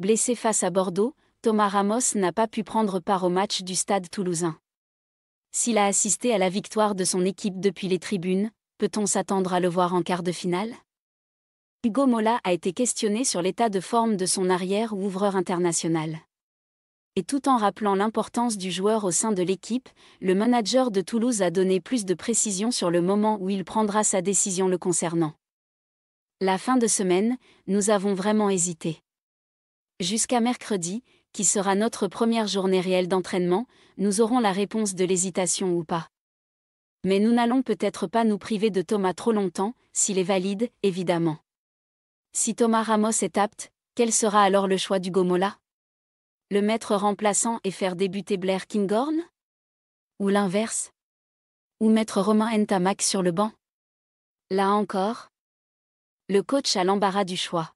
Blessé face à Bordeaux, Thomas Ramos n'a pas pu prendre part au match du stade toulousain. S'il a assisté à la victoire de son équipe depuis les tribunes, peut-on s'attendre à le voir en quart de finale Hugo Mola a été questionné sur l'état de forme de son arrière ou ouvreur international. Et tout en rappelant l'importance du joueur au sein de l'équipe, le manager de Toulouse a donné plus de précisions sur le moment où il prendra sa décision le concernant. La fin de semaine, nous avons vraiment hésité. Jusqu'à mercredi, qui sera notre première journée réelle d'entraînement, nous aurons la réponse de l'hésitation ou pas. Mais nous n'allons peut-être pas nous priver de Thomas trop longtemps, s'il est valide, évidemment. Si Thomas Ramos est apte, quel sera alors le choix du Gomola Le mettre remplaçant et faire débuter Blair Kinghorn Ou l'inverse Ou mettre Romain Entamac sur le banc Là encore, le coach a l'embarras du choix.